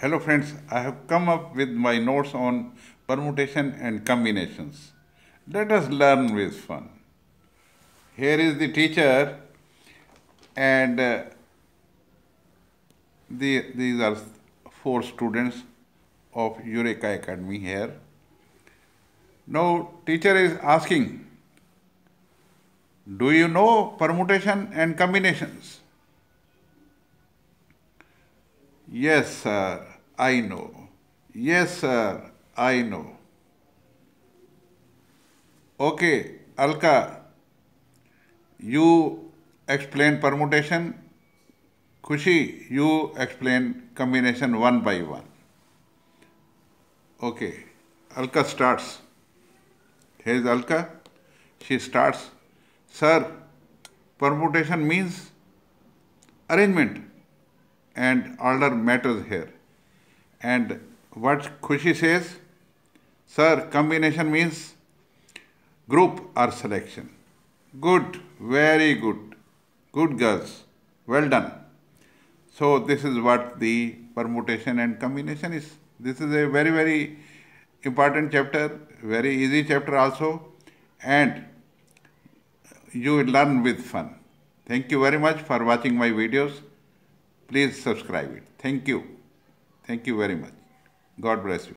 Hello friends, I have come up with my notes on permutation and combinations. Let us learn with fun. Here is the teacher and uh, the, these are four students of Eureka Academy here. Now teacher is asking, do you know permutation and combinations? Yes, sir, I know. Yes, sir, I know. Okay, Alka, you explain permutation. Kushi, you explain combination one by one. Okay, Alka starts. Here is Alka. She starts. Sir, permutation means arrangement and order matters here. And what Khushi says, Sir, combination means group or selection. Good, very good. Good girls, well done. So this is what the permutation and combination is. This is a very, very important chapter, very easy chapter also. And you will learn with fun. Thank you very much for watching my videos. Please subscribe it. Thank you. Thank you very much. God bless you.